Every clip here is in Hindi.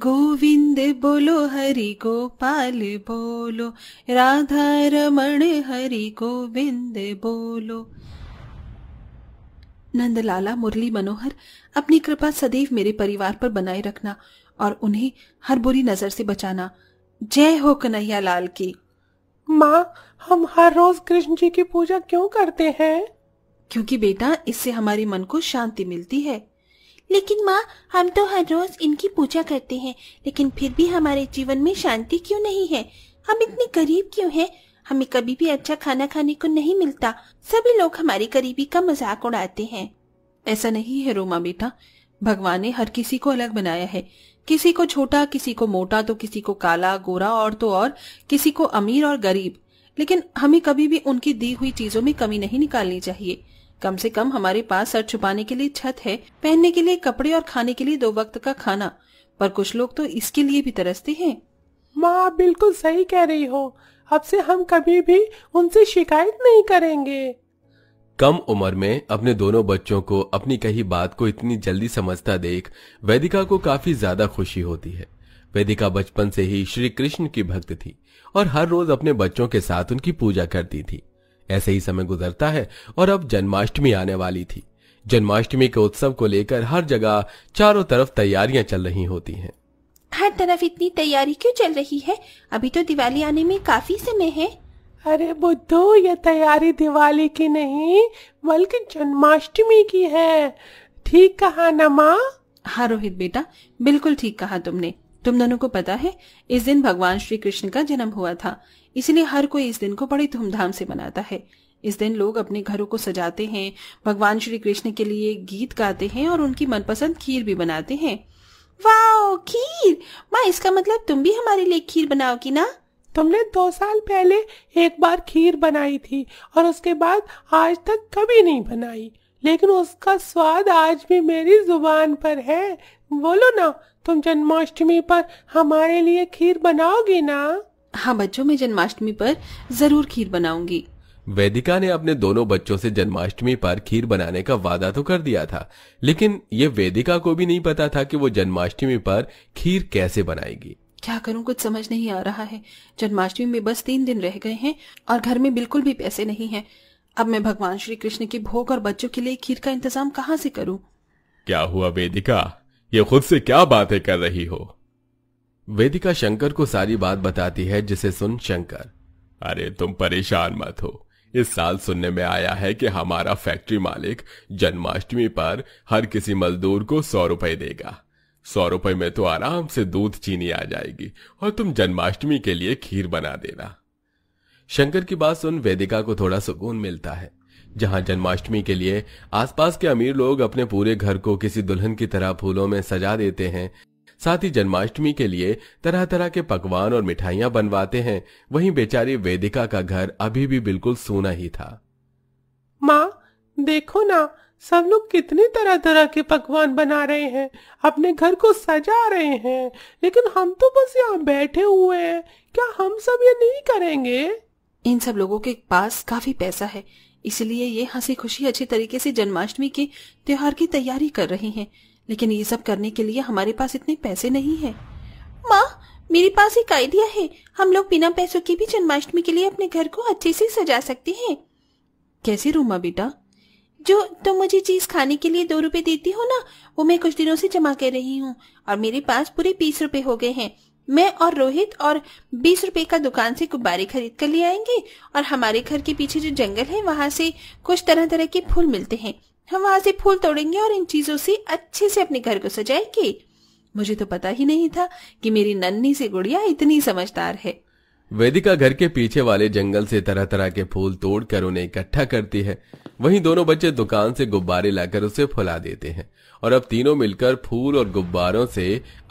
गोविंद बोलो हरि गोपाल बोलो राधा रमण हरि गोविंद बोलो नंदलाला मुरली मनोहर अपनी कृपा सदैव मेरे परिवार पर बनाए रखना और उन्हें हर बुरी नजर से बचाना जय हो कन्हैया लाल की माँ हम हर रोज कृष्ण जी की पूजा क्यों करते हैं क्योंकि बेटा इससे हमारे मन को शांति मिलती है लेकिन माँ हम तो हर रोज इनकी पूजा करते हैं लेकिन फिर भी हमारे जीवन में शांति क्यों नहीं है हम इतने गरीब क्यों हैं हमें कभी भी अच्छा खाना खाने को नहीं मिलता सभी लोग हमारी गरीबी का मजाक उड़ाते हैं ऐसा नहीं है रोमा बेटा भगवान ने हर किसी को अलग बनाया है किसी को छोटा किसी को मोटा तो किसी को काला गोरा और तो और किसी को अमीर और गरीब लेकिन हमें कभी भी उनकी दी हुई चीजों में कमी नहीं निकालनी चाहिए कम से कम हमारे पास सर छुपाने के लिए छत है पहनने के लिए कपड़े और खाने के लिए दो वक्त का खाना पर कुछ लोग तो इसके लिए भी तरसते हैं माँ आप बिल्कुल सही कह रही हो अब से हम कभी भी उनसे शिकायत नहीं करेंगे कम उम्र में अपने दोनों बच्चों को अपनी कही बात को इतनी जल्दी समझता देख वैदिका को काफी ज्यादा खुशी होती है वेदिका बचपन से ही श्री कृष्ण की भक्त थी और हर रोज अपने बच्चों के साथ उनकी पूजा करती थी ऐसे ही समय गुजरता है और अब जन्माष्टमी आने वाली थी जन्माष्टमी के उत्सव को लेकर हर जगह चारों तरफ तैयारियां चल रही होती हैं। हर तरफ इतनी तैयारी क्यों चल रही है अभी तो दिवाली आने में काफी समय है अरे बुद्धू ये तैयारी दिवाली की नहीं बल्कि जन्माष्टमी की है ठीक कहा न माँ हाँ रोहित बेटा बिल्कुल ठीक कहा तुमने तुम दोनों को पता है इस दिन भगवान श्री कृष्ण का जन्म हुआ था इसलिए हर कोई इस दिन को बड़ी धूमधाम से मनाता है इस दिन लोग अपने घरों को सजाते हैं भगवान श्री कृष्ण के लिए गीत गाते हैं और उनकी मनपसंद खीर भी बनाते हैं वाओ खीर माँ इसका मतलब तुम भी हमारे लिए खीर बनाओगी ना तुमने दो साल पहले एक बार खीर बनाई थी और उसके बाद आज तक कभी नहीं बनाई लेकिन उसका स्वाद आज भी मेरी जुबान पर है बोलो ना तुम जन्माष्टमी पर हमारे लिए खीर बनाओगी ना हाँ बच्चों मैं जन्माष्टमी पर जरूर खीर बनाऊंगी वेदिका ने अपने दोनों बच्चों से जन्माष्टमी पर खीर बनाने का वादा तो कर दिया था लेकिन ये वेदिका को भी नहीं पता था कि वो जन्माष्टमी पर खीर कैसे बनाएगी क्या करूं कुछ समझ नहीं आ रहा है जन्माष्टमी में बस तीन दिन रह गए हैं और घर में बिल्कुल भी पैसे नहीं हैं। अब मैं भगवान श्री कृष्ण के भोग और बच्चों के लिए खीर का इंतजाम कहाँ से करूँ क्या हुआ वेदिका ये खुद से क्या बातें कर रही हो वेदिका शंकर को सारी बात बताती है जिसे सुन शंकर अरे तुम परेशान मत हो इस साल सुनने में आया है कि हमारा फैक्ट्री मालिक जन्माष्टमी पर हर किसी मजदूर को सौ रुपए देगा सौ रुपए में तो आराम से दूध चीनी आ जाएगी और तुम जन्माष्टमी के लिए खीर बना देना शंकर की बात सुन वेदिका को थोड़ा सुकून मिलता है जहां जन्माष्टमी के लिए आसपास के अमीर लोग अपने पूरे घर को किसी दुल्हन की तरह फूलों में सजा देते हैं साथ ही जन्माष्टमी के लिए तरह तरह के पकवान और मिठाइयां बनवाते हैं वहीं बेचारी वेदिका का घर अभी भी बिल्कुल सोना ही था माँ देखो ना सब लोग कितने तरह तरह के पकवान बना रहे हैं अपने घर को सजा रहे हैं लेकिन हम तो बस यहाँ बैठे हुए हैं क्या हम सब ये नहीं करेंगे इन सब लोगों के पास काफी पैसा है इसलिए ये हंसी खुशी अच्छे तरीके से जन्माष्टमी के त्योहार की तैयारी कर रहे हैं लेकिन ये सब करने के लिए हमारे पास इतने पैसे नहीं है माँ मेरे पास एक आइडिया है हम लोग बिना पैसों के भी जन्माष्टमी के लिए अपने घर को अच्छे से सजा सकते हैं कैसे रूमा बेटा जो तुम तो मुझे चीज खाने के लिए दो रुपए देती हो ना वो मैं कुछ दिनों से जमा कर रही हूँ और मेरे पास पूरे बीस रुपए हो गए हैं मैं और रोहित और बीस रुपए का दुकान से गुब्बारे खरीद कर ले आएंगे और हमारे घर के पीछे जो जंगल है वहां से कुछ तरह तरह के फूल मिलते हैं हम वहां से फूल तोड़ेंगे और इन चीजों से अच्छे से अपने घर को सजाएंगे मुझे तो पता ही नहीं था कि मेरी नन्ही सी गुड़िया इतनी समझदार है वेदिका घर के पीछे वाले जंगल से तरह तरह के फूल तोड़कर उन्हें इकट्ठा करती है वहीं दोनों बच्चे दुकान से गुब्बारे लाकर उसे फुला देते हैं और अब तीनों मिलकर फूल और गुब्बारों से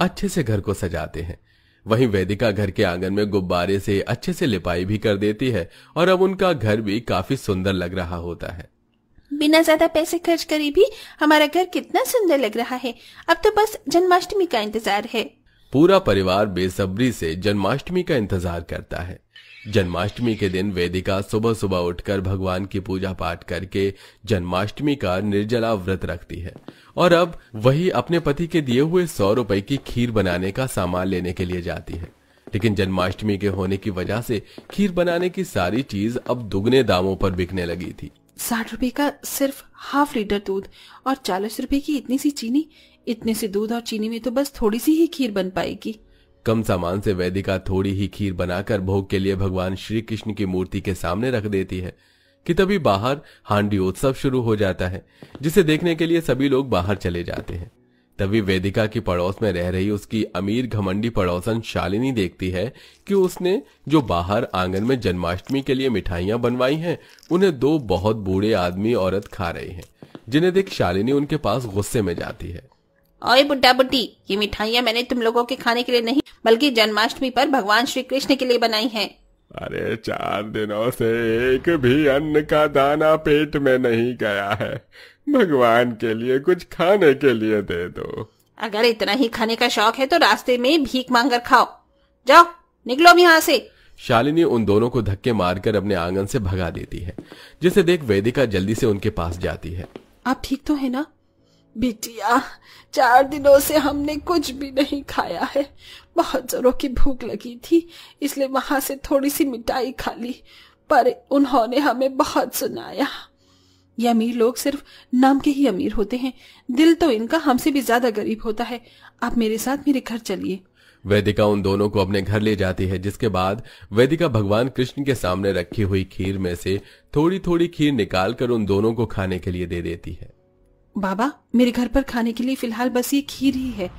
अच्छे से घर को सजाते हैं वहीं वेदिका घर के आंगन में गुब्बारे से अच्छे से लिपाई भी कर देती है और अब उनका घर भी काफी सुंदर लग रहा होता है बिना ज्यादा पैसे खर्च करे भी हमारा घर कितना सुंदर लग रहा है अब तो बस जन्माष्टमी का इंतजार है पूरा परिवार बेसब्री से जन्माष्टमी का इंतजार करता है जन्माष्टमी के दिन वेदिका सुबह सुबह उठकर भगवान की पूजा पाठ करके जन्माष्टमी का निर्जला व्रत रखती है और अब वही अपने पति के दिए हुए सौ रुपए की खीर बनाने का सामान लेने के लिए जाती है लेकिन जन्माष्टमी के होने की वजह से खीर बनाने की सारी चीज अब दुगने दामों पर बिकने लगी थी साठ रुपए का सिर्फ हाफ लीटर दूध और चालीस रुपए की इतनी सी चीनी इतने से दूध और चीनी में तो बस थोड़ी सी ही खीर बन पाएगी कम सामान से वैदिका थोड़ी ही खीर बनाकर भोग के लिए भगवान श्री कृष्ण की मूर्ति के सामने रख देती है कि तभी बाहर हांडी उत्सव शुरू हो जाता है जिसे देखने के लिए सभी लोग बाहर चले जाते हैं तभी वेदिका की पड़ोस में रह रही उसकी अमीर घमंडी पड़ोसन शालिनी देखती है कि उसने जो बाहर आंगन में जन्माष्टमी के लिए मिठाइयां बनवाई हैं उन्हें दो बहुत बूढ़े आदमी औरत खा रहे हैं जिन्हें देख शालिनी उनके पास गुस्से में जाती है ओए बुड्ढा बुड्ढी ये मिठाइयाँ मैंने तुम लोगों के खाने के लिए नहीं बल्कि जन्माष्टमी पर भगवान श्री कृष्ण के लिए बनाई है अरे चार दिनों से एक भी अन्न का दाना पेट में नहीं गया है भगवान के लिए कुछ खाने के लिए दे दो अगर इतना ही खाने का शौक है तो रास्ते में भीख मांग कर खाओ जाओ निकलो अब यहाँ से शालिनी उन दोनों को धक्के मारकर अपने आंगन से भगा देती है जिसे देख वेदिका जल्दी से उनके पास जाती है आप ठीक तो है ना बिटिया चार दिनों से हमने कुछ भी नहीं खाया है बहुत जोरों की भूख लगी थी इसलिए वहां से थोड़ी सी मिठाई खा ली पर उन्होंने हमें बहुत सुनाया ये अमीर लोग सिर्फ नाम के ही अमीर होते हैं दिल तो इनका हमसे भी ज्यादा गरीब होता है आप मेरे साथ मेरे घर चलिए वेदिका उन दोनों को अपने घर ले जाती है जिसके बाद वेदिका भगवान कृष्ण के सामने रखी हुई खीर में से थोड़ी थोड़ी खीर निकाल कर उन दोनों को खाने के लिए दे देती है बाबा मेरे घर पर खाने के लिए फिलहाल बस ये खीर ही है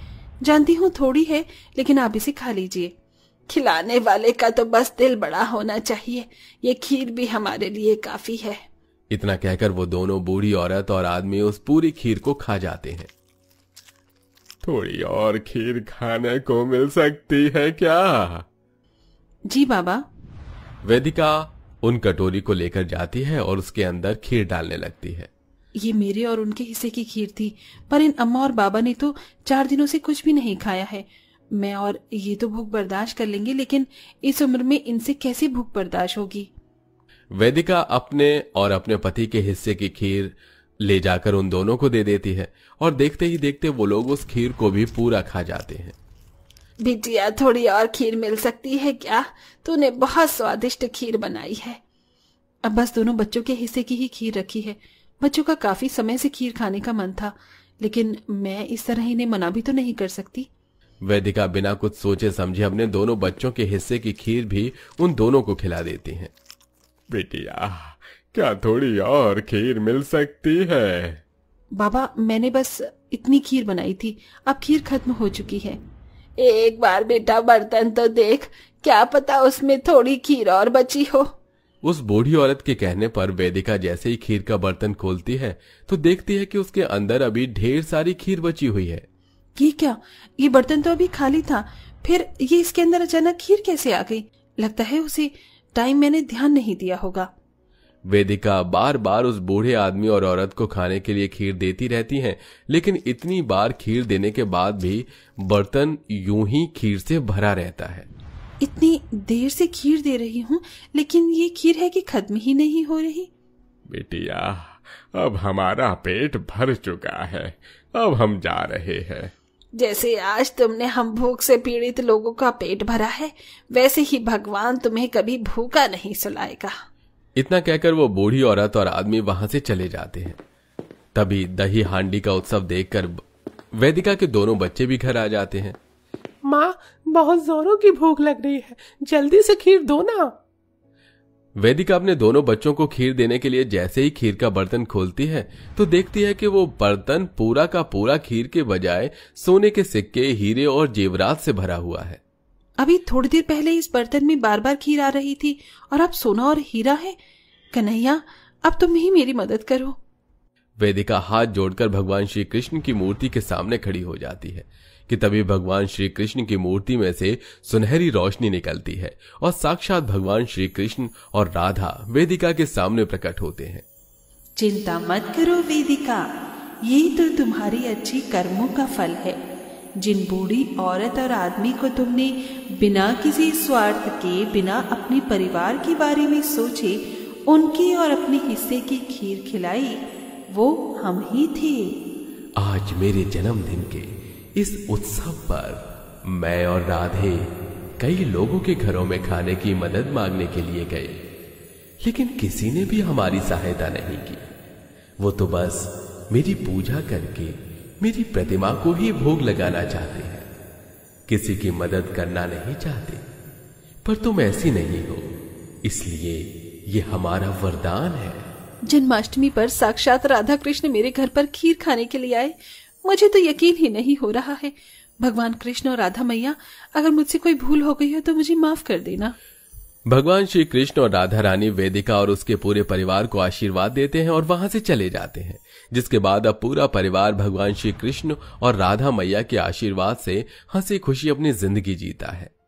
जानती हूँ थोड़ी है लेकिन आप इसे खा लीजिए खिलाने वाले का तो बस दिल बड़ा होना चाहिए ये खीर भी हमारे लिए काफी है इतना कहकर वो दोनों बूढ़ी औरत और आदमी उस पूरी खीर को खा जाते हैं थोड़ी और खीर खाने को मिल सकती है क्या जी बाबा वेदिका उन कटोरी को लेकर जाती है और उसके अंदर खीर डालने लगती है ये मेरे और उनके हिस्से की खीर थी पर इन अम्मा और बाबा ने तो चार दिनों से कुछ भी नहीं खाया है मैं और ये तो भूख बर्दाश्त कर लेंगे लेकिन इस उम्र में इनसे कैसे भूख बर्दाश्त होगी वेदिका अपने और अपने पति के हिस्से की खीर ले जाकर उन दोनों को दे देती है और देखते ही देखते वो लोग उस खीर को भी पूरा खा जाते हैं बिटिया थोड़ी और खीर मिल सकती है क्या तूने बहुत स्वादिष्ट खीर बनाई है अब बस दोनों बच्चों के हिस्से की ही खीर रखी है बच्चों का काफी समय से खीर खाने का मन था लेकिन मैं इस तरह इन्हें मना भी तो नहीं कर सकती वैदिका बिना कुछ सोचे समझे अपने दोनों बच्चों के हिस्से की खीर भी उन दोनों को खिला देती हैं। बेटिया क्या थोड़ी और खीर मिल सकती है बाबा मैंने बस इतनी खीर बनाई थी अब खीर खत्म हो चुकी है एक बार बेटा बर्तन तो देख क्या पता उसमें थोड़ी खीर और बची हो उस बूढ़ी औरत के कहने पर वेदिका जैसे ही खीर का बर्तन खोलती है तो देखती है कि उसके अंदर अभी ढेर सारी खीर बची हुई है ये क्या ये बर्तन तो अभी खाली था फिर ये इसके अंदर अचानक खीर कैसे आ गई लगता है उसे टाइम मैंने ध्यान नहीं दिया होगा वेदिका बार बार उस बूढ़े आदमी और औरत को खाने के लिए खीर देती रहती हैं, लेकिन इतनी बार खीर देने के बाद भी बर्तन यूं ही खीर से भरा रहता है इतनी देर से खीर दे रही हूँ लेकिन ये खीर है कि खत्म ही नहीं हो रही बेटिया अब हमारा पेट भर चुका है अब हम जा रहे हैं जैसे आज तुमने हम भूख से पीड़ित लोगों का पेट भरा है वैसे ही भगवान तुम्हें कभी भूखा नहीं सुलाएगा इतना कहकर वो बूढ़ी औरत और आदमी वहां से चले जाते हैं तभी दही हांडी का उत्सव देखकर वेदिका के दोनों बच्चे भी घर आ जाते हैं माँ बहुत जोरों की भूख लग रही है जल्दी से खीर दो ना वेदिका अपने दोनों बच्चों को खीर देने के लिए जैसे ही खीर का बर्तन खोलती है तो देखती है कि वो बर्तन पूरा का पूरा खीर के बजाय सोने के सिक्के हीरे और जेवरात से भरा हुआ है अभी थोड़ी देर पहले इस बर्तन में बार बार खीर आ रही थी और अब सोना और हीरा है कन्हैया अब तुम ही मेरी मदद करो वेदिका हाथ जोड़कर भगवान श्री कृष्ण की मूर्ति के सामने खड़ी हो जाती है कि तभी भगवान श्री कृष्ण की मूर्ति में से सुनहरी रोशनी निकलती है और साक्षात भगवान श्री कृष्ण और राधा वेदिका के सामने प्रकट होते हैं चिंता मत करो वेदिका ये तो तुम्हारी अच्छी कर्मों का फल है जिन बूढ़ी औरत और आदमी को तुमने बिना किसी स्वार्थ के बिना अपने परिवार के बारे में सोचे उनकी और अपने हिस्से की खीर खिलाई वो हम ही थे आज मेरे जन्मदिन के इस उत्सव पर मैं और राधे कई लोगों के घरों में खाने की मदद मांगने के लिए गए लेकिन किसी ने भी हमारी सहायता नहीं की वो तो बस मेरी पूजा करके मेरी प्रतिमा को ही भोग लगाना चाहते हैं किसी की मदद करना नहीं चाहते पर तुम ऐसी नहीं हो इसलिए ये हमारा वरदान है जन्माष्टमी पर साक्षात राधा कृष्ण मेरे घर पर खीर खाने के लिए आए मुझे तो यकीन ही नहीं हो रहा है भगवान कृष्ण और राधा मैया अगर मुझसे कोई भूल हो गई हो तो मुझे माफ कर देना भगवान श्री कृष्ण और राधा रानी वेदिका और उसके पूरे परिवार को आशीर्वाद देते हैं और वहां से चले जाते हैं जिसके बाद अब पूरा परिवार भगवान श्री कृष्ण और राधा मैया के आशीर्वाद से हंसी खुशी अपनी जिंदगी जीता है